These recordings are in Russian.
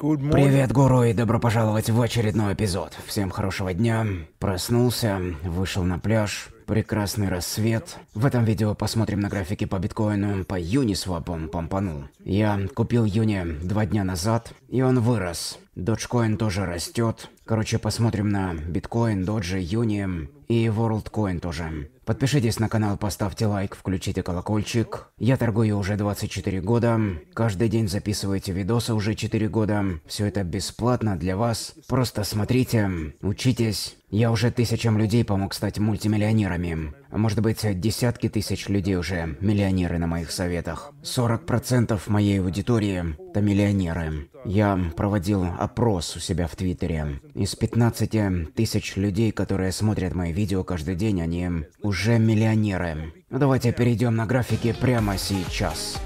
Привет, гуру, и добро пожаловать в очередной эпизод. Всем хорошего дня. Проснулся, вышел на пляж, прекрасный рассвет. В этом видео посмотрим на графики по биткоину, по Uniswap он помпанул. Я купил Юни два дня назад, и он вырос. Доджкоин тоже растет. Короче, посмотрим на биткоин, доджи, Юни и WorldCoin тоже. Подпишитесь на канал, поставьте лайк, включите колокольчик. Я торгую уже 24 года. Каждый день записывайте видосы уже 4 года. Все это бесплатно для вас. Просто смотрите, учитесь. Я уже тысячам людей помог стать мультимиллионерами может быть, десятки тысяч людей уже миллионеры на моих советах. 40% моей аудитории – это миллионеры. Я проводил опрос у себя в Твиттере. Из 15 тысяч людей, которые смотрят мои видео каждый день, они уже миллионеры. Ну, давайте перейдем на графики прямо сейчас.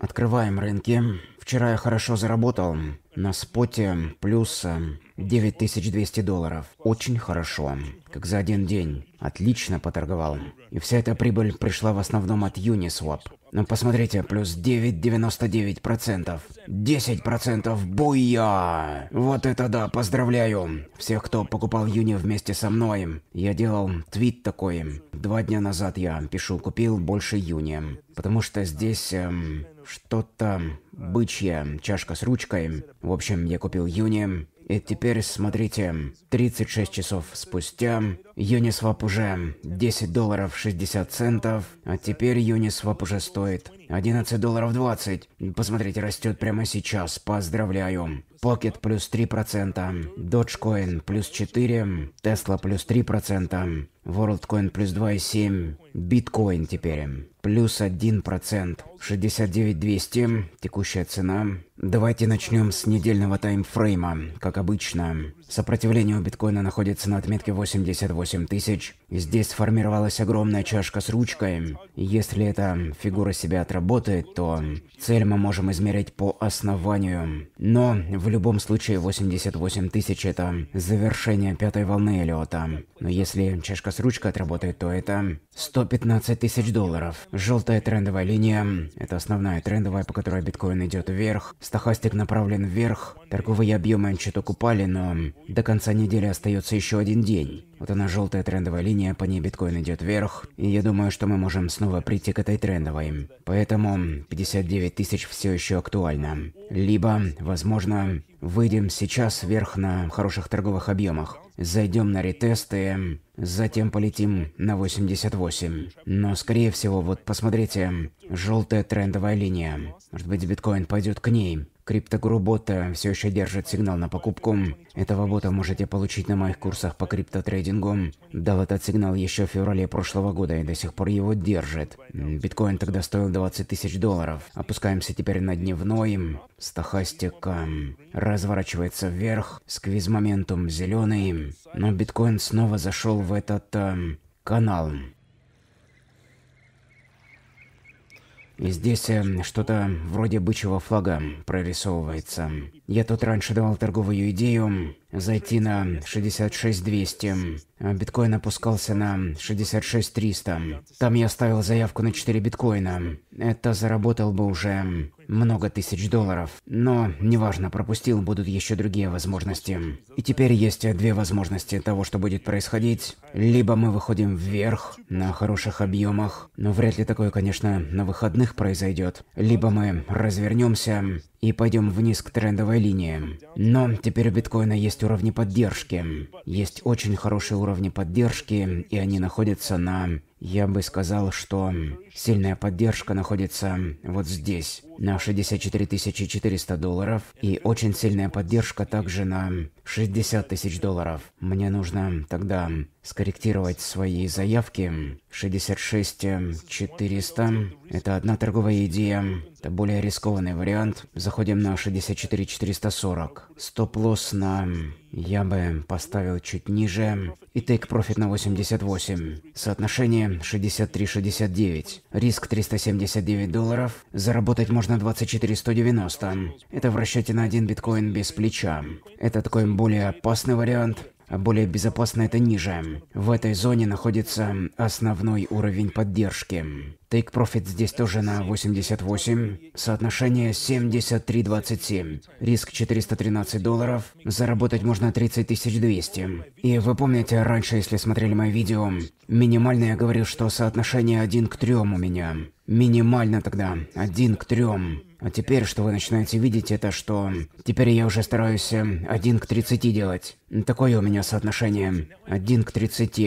Открываем рынки. Вчера я хорошо заработал. На споте плюс 9200 эм, долларов. Очень хорошо. Как за один день. Отлично поторговал. И вся эта прибыль пришла в основном от Uniswap. Но посмотрите, плюс 9,99%. 10%. Буя! Вот это да, поздравляю! Всех, кто покупал Юни вместе со мной. Я делал твит такой. Два дня назад я пишу, купил больше Юни. Потому что здесь эм, что-то бычья чашка с ручкой. В общем, я купил Юни. И теперь смотрите, 36 часов спустя Uniswap уже 10 долларов 60 центов, а теперь Uniswap уже стоит 11 долларов 20. Посмотрите, растет прямо сейчас, поздравляю. Pocket плюс 3%, Dogecoin плюс 4, Tesla плюс 3%, WorldCoin плюс 2,7, Bitcoin теперь плюс 1%, 69 200, текущая цена. Давайте начнем с недельного таймфрейма, как обычно. Сопротивление у биткоина находится на отметке 88 8000. Здесь сформировалась огромная чашка с ручкой. Если эта фигура себя отработает, то цель мы можем измерять по основанию. Но в любом случае 88 тысяч это завершение пятой волны Элиота. Но если чашка с ручкой отработает, то это 115 тысяч долларов. Желтая трендовая линия – это основная трендовая, по которой биткоин идет вверх. Стохастик направлен вверх. Торговые объемы чуть укупали, но до конца недели остается еще один день. Вот она желтая трендовая линия дня по ней биткоин идет вверх, и я думаю, что мы можем снова прийти к этой трендовой. Поэтому 59 тысяч все еще актуально. Либо, возможно, выйдем сейчас вверх на хороших торговых объемах, зайдем на ретесты, затем полетим на 88. Но скорее всего, вот посмотрите, желтая трендовая линия. Может быть биткоин пойдет к ней. Криптогрубота все еще держит сигнал на покупку. Этого бота можете получить на моих курсах по криптотрейдингу. Дал этот сигнал еще в феврале прошлого года и до сих пор его держит. Биткоин тогда стоил 20 тысяч долларов. Опускаемся теперь на дневной. Стахастика разворачивается вверх. Сквиз-моментум зеленый. Но биткоин снова зашел в этот э, канал. И здесь э, что-то вроде бычьего флага прорисовывается. Я тут раньше давал торговую идею зайти на 66200. Биткоин опускался на 66300. Там я ставил заявку на 4 биткоина. Это заработал бы уже много тысяч долларов. Но, неважно, пропустил, будут еще другие возможности. И теперь есть две возможности того, что будет происходить. Либо мы выходим вверх на хороших объемах, но вряд ли такое, конечно, на выходных произойдет. Либо мы развернемся и пойдем вниз к трендовой линии. Но теперь у биткоина есть уровни поддержки. Есть очень хорошие уровни поддержки, и они находятся на я бы сказал, что сильная поддержка находится вот здесь, на 64 400 долларов, и очень сильная поддержка также на 60 тысяч долларов. Мне нужно тогда скорректировать свои заявки. 66 400 – это одна торговая идея, это более рискованный вариант. Заходим на 64 440. Стоп-лосс на... Я бы поставил чуть ниже. И тейк-профит на 88. Соотношение 63-69. Риск 379 долларов. Заработать можно 24-190. Это в расчете на один биткоин без плеча. Этот коин более опасный вариант более безопасно это ниже. В этой зоне находится основной уровень поддержки. Take Profit здесь тоже на 88, соотношение 73-27, риск 413 долларов, заработать можно 30 200. И вы помните, раньше, если смотрели мое видео, минимально я говорил, что соотношение 1 к 3 у меня. Минимально тогда, 1 к 3. А теперь, что вы начинаете видеть, это что... Теперь я уже стараюсь 1 эм, к 30 делать. Такое у меня соотношение. 1 к 30.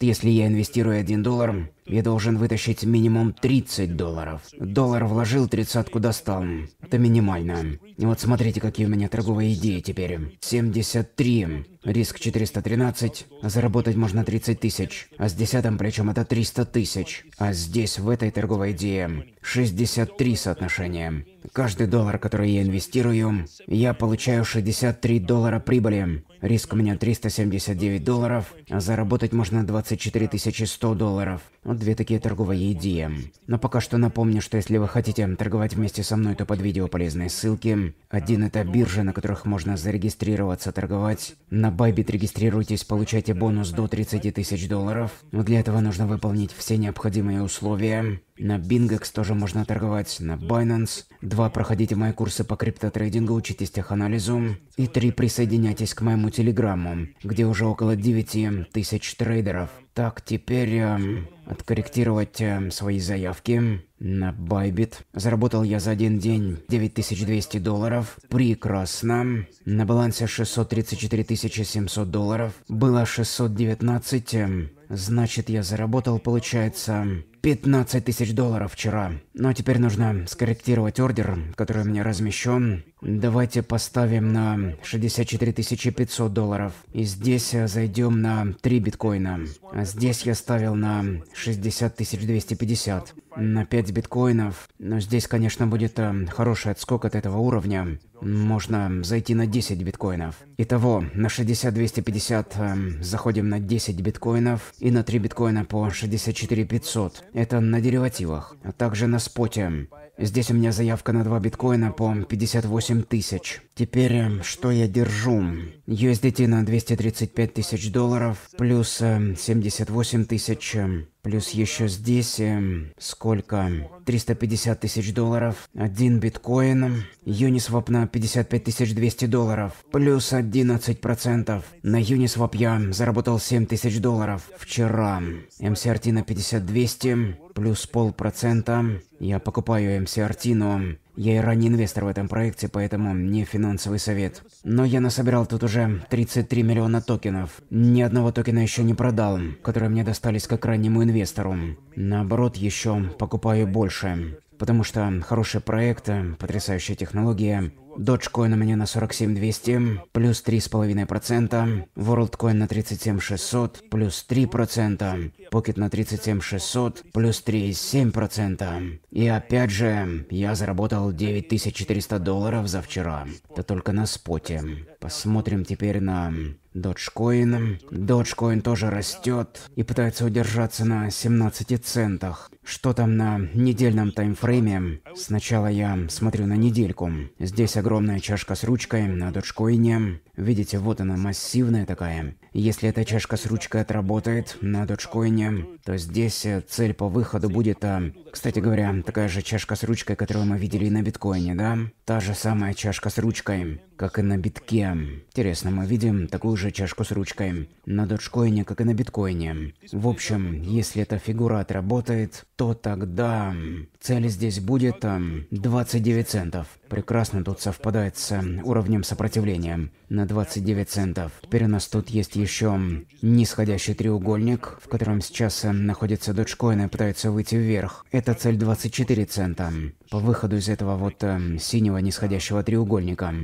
Если я инвестирую 1 доллар, я должен вытащить минимум 30 долларов. Доллар вложил, тридцатку достал. Это минимально. И вот смотрите, какие у меня торговые идеи теперь. 73. Риск 413. Заработать можно 30 тысяч. А с десятым причем это 300 тысяч. А здесь, в этой торговой идее, 63 соотношения. Каждый доллар, который я инвестирую, я получаю 63 доллара прибыли. Риск у меня 379 долларов, а заработать можно 24 100 долларов. Вот две такие торговые идеи. Но пока что напомню, что если вы хотите торговать вместе со мной, то под видео полезные ссылки. Один это биржи, на которых можно зарегистрироваться, торговать. На Bybit регистрируйтесь, получайте бонус до 30 тысяч долларов. Но для этого нужно выполнить все необходимые условия. На Bingex тоже можно торговать, на Binance. Два, проходите мои курсы по криптотрейдингу, учитесь теханализу. И три, присоединяйтесь к моему телеграмму, где уже около 9 тысяч трейдеров. Так, теперь э, откорректировать э, свои заявки на Bybit. Заработал я за один день 9200 долларов. Прекрасно. На балансе 634 700 долларов. Было 619. Эм, значит, я заработал, получается, 15 тысяч долларов вчера. Но ну, а теперь нужно скорректировать ордер, который у меня размещен. Давайте поставим на 64 500 долларов. И здесь зайдем на 3 биткоина. А здесь я ставил на 60 250 на 5 биткоинов. Но здесь, конечно, будет э, хороший отскок от этого уровня. Можно зайти на 10 биткоинов. Итого, на 60-250 э, заходим на 10 биткоинов и на 3 биткоина по 64-500. Это на деривативах, а также на споте. Здесь у меня заявка на 2 биткоина по 58 тысяч. Теперь, э, что я держу? USDT на 235 тысяч долларов, плюс 78 э, тысяч э, Плюс еще здесь эм, сколько? 350 тысяч долларов. Один биткоин. Uniswap на 55 200 долларов. Плюс 11%. На Uniswap я заработал 7 тысяч долларов вчера. MCRT на 50 200. Плюс пол процента. Я покупаю MCRT, но я и ранний инвестор в этом проекте, поэтому не финансовый совет. Но я насобирал тут уже 33 миллиона токенов. Ни одного токена еще не продал, которые мне достались как раннему инвестору. Наоборот, еще покупаю больше. Потому что хорошие проекты, э, потрясающая технология, Dogecoin у меня на 47200, плюс 3,5%, WorldCoin на 37600, плюс 3%, Pocket на 37600, плюс 3,7%. И опять же, я заработал 9400 долларов за вчера. Это только на споте. Посмотрим теперь на Dogecoin. Dogecoin тоже растет и пытается удержаться на 17 центах. Что там на недельном таймфрейме? Сначала я смотрю на недельку. Здесь огромная чашка с ручкой на доджкоине. Видите, вот она массивная такая. Если эта чашка с ручкой отработает на доджкоине, то здесь э, цель по выходу будет... А... Кстати говоря, такая же чашка с ручкой, которую мы видели на биткоине, да? Та же самая чашка с ручкой, как и на битке. Интересно, мы видим такую же чашку с ручкой на доджкоине, как и на биткоине. В общем, если эта фигура отработает, то тогда цель здесь будет 29 эм, центов. Прекрасно тут совпадает с эм, уровнем сопротивления на 29 центов. Теперь у нас тут есть еще нисходящий треугольник, в котором сейчас эм, находится доджкоин и пытается выйти вверх. Это цель 24 цента. По выходу из этого вот синего нисходящего треугольника.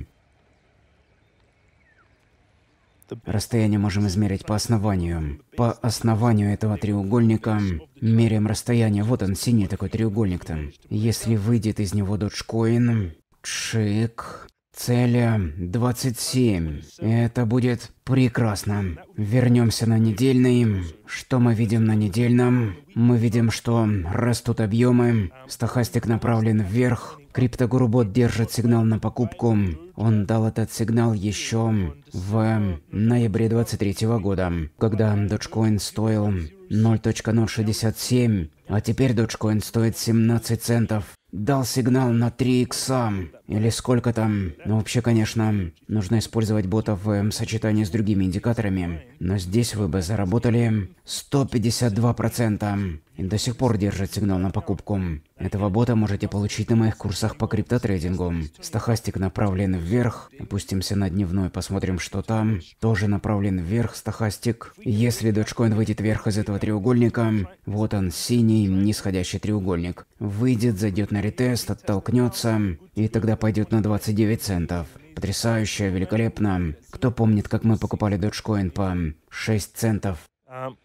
Расстояние можем измерить по основанию. По основанию этого треугольника меряем расстояние. Вот он, синий такой треугольник там. Если выйдет из него доджкоин, чик, Целя 27. Это будет прекрасно. Вернемся на недельный. Что мы видим на недельном? Мы видим, что растут объемы. Стохастик направлен вверх. Криптогурубот держит сигнал на покупку. Он дал этот сигнал еще в ноябре 23 года, когда Dogecoin стоил 0.067, а теперь Dogecoin стоит 17 центов дал сигнал на 3 икса, или сколько там. Ну, вообще, конечно, нужно использовать ботов в эм сочетании с другими индикаторами, но здесь вы бы заработали 152% до сих пор держит сигнал на покупку. Этого бота можете получить на моих курсах по криптотрейдингу. Стохастик направлен вверх. Опустимся на дневной, посмотрим, что там. Тоже направлен вверх Стохастик. Если Dogecoin выйдет вверх из этого треугольника, вот он, синий, нисходящий треугольник. Выйдет, зайдет на ретест, оттолкнется, и тогда пойдет на 29 центов. Потрясающе, великолепно. Кто помнит, как мы покупали Dogecoin по 6 центов? Um...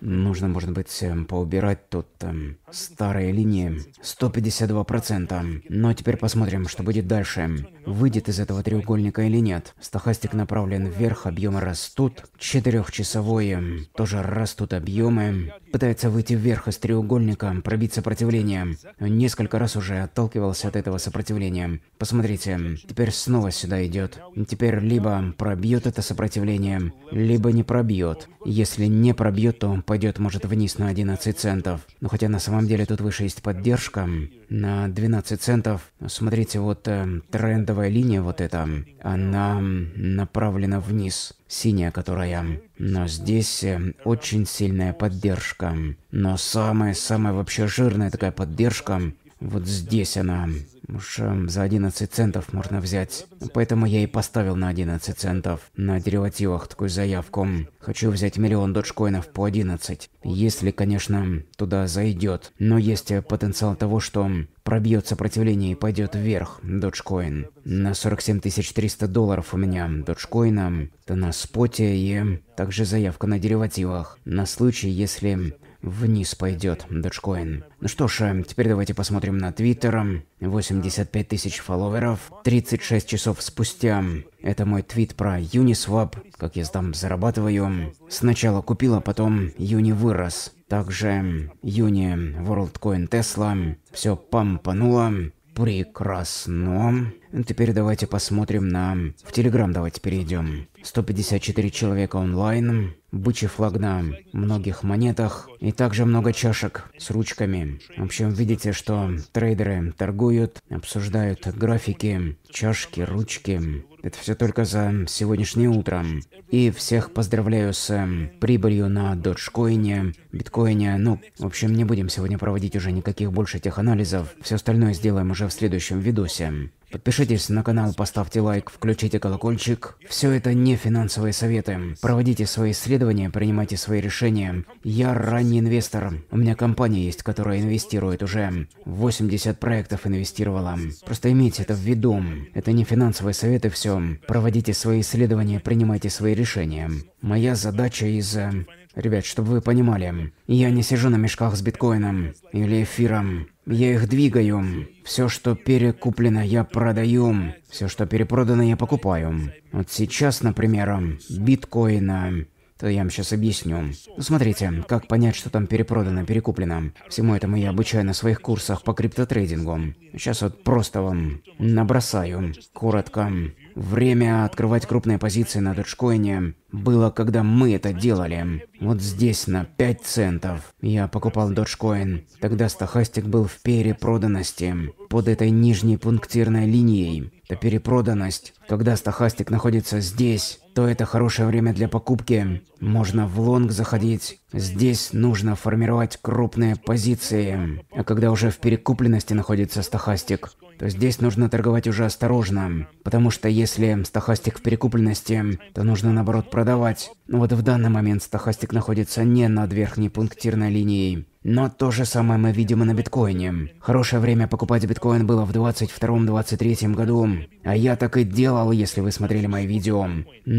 Нужно, может быть, эм, поубирать тут э, старые линии. 152%. Но теперь посмотрим, что будет дальше. Выйдет из этого треугольника или нет. Стохастик направлен вверх, объемы растут. Четырехчасовые эм, тоже растут объемы. Пытается выйти вверх из треугольника, пробить сопротивление. Несколько раз уже отталкивался от этого сопротивления. Посмотрите, теперь снова сюда идет. Теперь либо пробьет это сопротивление, либо не пробьет. Если не пробьет, что пойдет, может, вниз на 11 центов. Но ну, хотя на самом деле тут выше есть поддержка на 12 центов. Смотрите, вот э, трендовая линия вот эта, она направлена вниз синяя, которая. Но здесь эм, очень сильная поддержка. Но самая-самая вообще жирная такая поддержка вот здесь она. Уж эм, за 11 центов можно взять. Поэтому я и поставил на 11 центов. На деривативах такую заявку. Хочу взять миллион доджкоинов по 11. Если, конечно, туда зайдет. Но есть э, потенциал того, что пробьет сопротивление и пойдет вверх доджкоин. На 47 300 долларов у меня доджкоина. Это на споте и также заявка на деривативах. На случай, если Вниз пойдет доджкоин. Ну что ж, эм, теперь давайте посмотрим на твиттер. 85 тысяч фолловеров. 36 часов спустя. Это мой твит про Uniswap, как я там зарабатываю. Сначала купила, потом Юни вырос. Также эм, Юни WorldCoin Tesla. Все пампануло. Прекрасно. Теперь давайте посмотрим на... В Телеграм давайте перейдем. 154 человека онлайн, бычий флаг на многих монетах и также много чашек с ручками. В общем, видите, что трейдеры торгуют, обсуждают графики, чашки, ручки. Это все только за сегодняшнее утро. И всех поздравляю с эм, прибылью на доджкоине, биткоине. Ну, в общем, не будем сегодня проводить уже никаких больше тех анализов. Все остальное сделаем уже в следующем видосе. Подпишитесь на канал, поставьте лайк, включите колокольчик. Все это не финансовые советы. Проводите свои исследования, принимайте свои решения. Я ранний инвестор. У меня компания есть, которая инвестирует уже. 80 проектов инвестировала. Просто имейте это в виду. Это не финансовые советы все. Проводите свои исследования, принимайте свои решения. Моя задача из... Э, ребят, чтобы вы понимали, я не сижу на мешках с биткоином или эфиром. Я их двигаю. Все, что перекуплено, я продаю. Все, что перепродано, я покупаю. Вот сейчас, например, биткоина то я вам сейчас объясню. Смотрите, как понять, что там перепродано, перекуплено. Всему этому я обучаю на своих курсах по криптотрейдингу. Сейчас вот просто вам набросаю. Коротко. Время открывать крупные позиции на доджкоине было, когда мы это делали. Вот здесь на 5 центов я покупал доджкоин. Тогда стахастик был в перепроданности под этой нижней пунктирной линией. Это перепроданность. Когда стахастик находится здесь, то это хорошее время для покупки. Можно в лонг заходить. Здесь нужно формировать крупные позиции. А когда уже в перекупленности находится стохастик, то здесь нужно торговать уже осторожно. Потому что если стохастик в перекупленности, то нужно наоборот продавать. Но вот в данный момент стохастик находится не над верхней пунктирной линией. Но то же самое мы видим и на биткоине. Хорошее время покупать биткоин было в 22-23 году. А я так и делал, если вы смотрели мои видео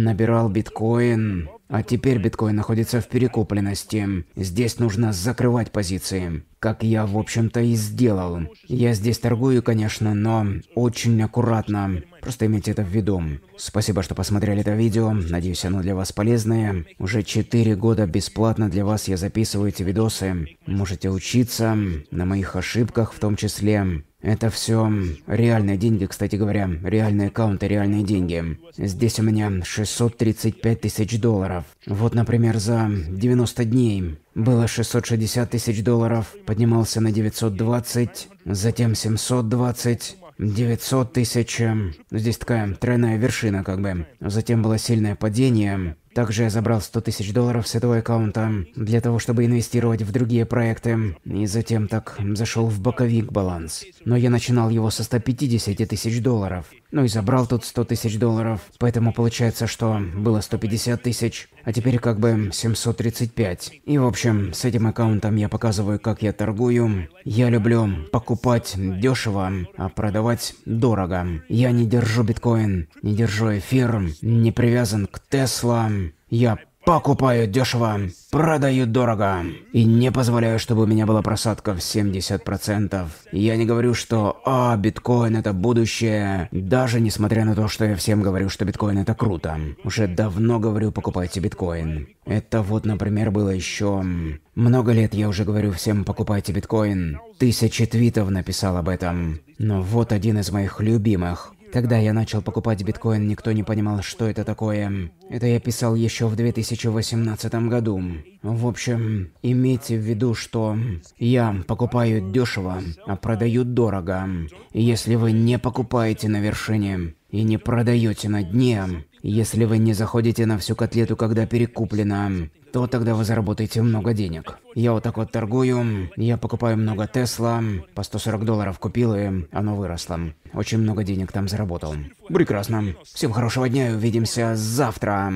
набирал биткоин, а теперь биткоин находится в перекупленности. Здесь нужно закрывать позиции, как я, в общем-то, и сделал. Я здесь торгую, конечно, но очень аккуратно. Просто имейте это в виду. Спасибо, что посмотрели это видео. Надеюсь, оно для вас полезное. Уже 4 года бесплатно для вас я записываю эти видосы. Можете учиться на моих ошибках в том числе. Это все реальные деньги, кстати говоря. Реальные аккаунты, реальные деньги. Здесь у меня 635 тысяч долларов. Вот, например, за 90 дней было 660 тысяч долларов, поднимался на 920, затем 720, 900 тысяч. Здесь такая тройная вершина, как бы. Затем было сильное падение. Также я забрал 100 тысяч долларов с этого аккаунта для того, чтобы инвестировать в другие проекты, и затем так зашел в боковик баланс. Но я начинал его со 150 тысяч долларов. Ну и забрал тут 100 тысяч долларов. Поэтому получается, что было 150 тысяч, а теперь как бы 735. И в общем, с этим аккаунтом я показываю, как я торгую. Я люблю покупать дешево, а продавать дорого. Я не держу биткоин, не держу эфир, не привязан к Тесла. Я Покупаю дешево, продаю дорого. И не позволяю, чтобы у меня была просадка в 70%. Я не говорю, что «А, биткоин это будущее». Даже несмотря на то, что я всем говорю, что биткоин это круто. Уже давно говорю «покупайте биткоин». Это вот, например, было еще... Много лет я уже говорю всем «покупайте биткоин». Тысячи твитов написал об этом. Но вот один из моих любимых. Когда я начал покупать биткоин, никто не понимал, что это такое. Это я писал еще в 2018 году. В общем, имейте в виду, что я покупаю дешево, а продаю дорого. Если вы не покупаете на вершине и не продаете на дне, если вы не заходите на всю котлету, когда перекуплено, то тогда вы заработаете много денег. Я вот так вот торгую, я покупаю много Тесла, по 140 долларов купил, и оно выросло. Очень много денег там заработал. Прекрасно. Всем хорошего дня и увидимся завтра.